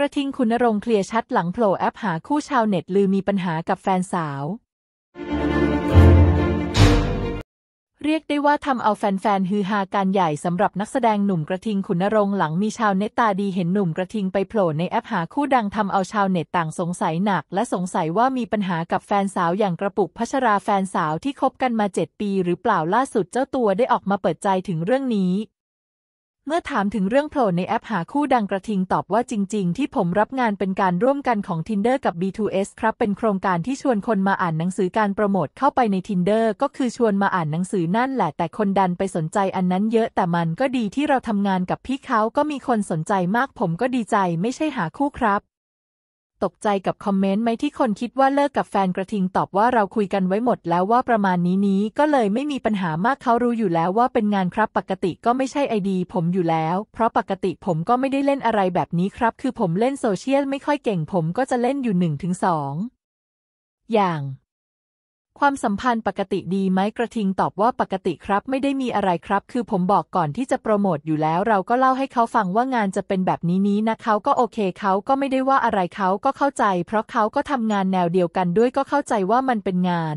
กระทิงคุณรงเคลียร์ชัดหลังโผล่แอปหาคู่ชาวเน็ตลือมีปัญหากับแฟนสาว เรียกได้ว่าทำเอาแฟนๆฮือฮาการใหญ่สำหรับนักแสดงหนุ่มกระทิงขุนรงหลังมีชาวเน็ตตาดีเห็นหนุ่มกระทิงไปโผล่ในแอปหาคู่ดังทำเอาชาวเน็ตต่างสงสัยหนัก และสงสัยว่ามีปัญหากับแฟนสาวอย่างกระปุกพัชราแฟนสาวที่คบกันมาเจ็ดปีหรือเปล่าล่าสุดเจ้าตัวได้ออกมาเปิดใจถึงเรื่องนี้เมื่อถามถึงเรื่องโผล่ในแอปหาคู่ดังกระทิงตอบว่าจริงๆ ที่ผมรับงานเป็นการร่วมกันของ Tinder กับ B2S ครับเป็นโครงการที่ชวนคนมาอ่านหนังสือการโปรโมทเข้าไปใน Tinder ก็คือชวนมาอ่านหนังสือนั่นแหละแต่คนดันไปสนใจอันนั้นเยอะแต่มันก็ดีที่เราทำงานกับพี่เขาก็มีคนสนใจมากผมก็ดีใจไม่ใช่หาคู่ครับตกใจกับคอมเมนต์ไหมที่คนคิดว่าเลิกกับแฟนกระทิงตอบว่าเราคุยกันไว้หมดแล้วว่าประมาณนี้นี้ก็เลยไม่มีปัญหามากเขารู้อยู่แล้วว่าเป็นงานครับปกติก็ไม่ใช่ไอดี ผมอยู่แล้ว เพราะปกติผมก็ไม่ได้เล่นอะไรแบบนี้ครับคือผมเล่นโซเชียลไม่ค่อยเก่งผมก็จะเล่นอยู่หนึ่งถึงสองอย่างความสัมพันธ์ปกติดีไหมกระทิงตอบว่าปกติครับไม่ได้มีอะไรครับ คือผมบอกก่อนที่จะโปรโมทอยู่แล้ว เราก็เล่าให้เขาฟังว่างานจะเป็นแบบนี้นี้นะเขาก็โอเคเขาก็ไม่ได้ว่าอะไรเขาก็เข้าใจ เพราะเขาก็ทำงานแนวเดียวกันด้วยก็เข้าใจว่ามันเป็นงาน